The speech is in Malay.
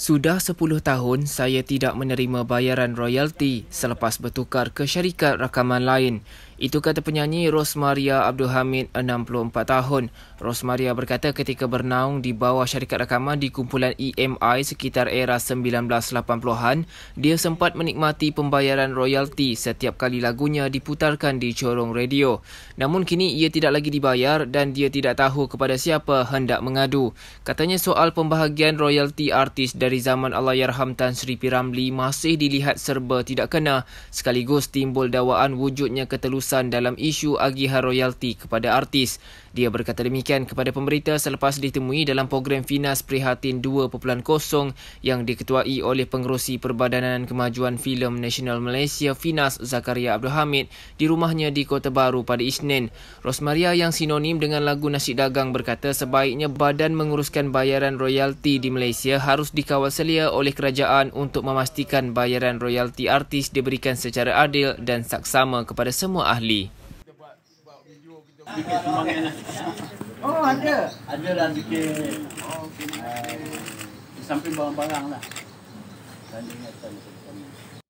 Sudah 10 tahun saya tidak menerima bayaran royalti selepas bertukar ke syarikat rakaman lain. Itu kata penyanyi Rosmaria Abdul Hamid, 64 tahun. Rosmaria berkata ketika bernaung di bawah syarikat rakaman di kumpulan EMI sekitar era 1980-an, dia sempat menikmati pembayaran royalti setiap kali lagunya diputarkan di corong radio. Namun kini ia tidak lagi dibayar dan dia tidak tahu kepada siapa hendak mengadu. Katanya soal pembahagian royalti artis dari zaman Allahyarham Tan Sri Piramli masih dilihat serba tidak kena sekaligus timbul dawaan wujudnya ketelusan kesan dalam isu agihan royalti kepada artis. Dia berkata demikian kepada pemberita selepas ditemui dalam program Finas Prihatin 2.0 yang diketuai oleh Pengerusi Perbadanan Kemajuan Filem Nasional Malaysia Finas Zakaria Abdul Hamid di rumahnya di Kota Baru pada Isnin. Rosmaria yang sinonim dengan lagu Nasi Dagang berkata sebaiknya badan menguruskan bayaran royalti di Malaysia harus dikawal selia oleh kerajaan untuk memastikan bayaran royalti artis diberikan secara adil dan saksama kepada semua ahli. Bikin sumbangan lah. Oh, ada? Ada lah bikin Oh, ah, okay. Uh, di samping barang-barang lah. Dan ingatkan.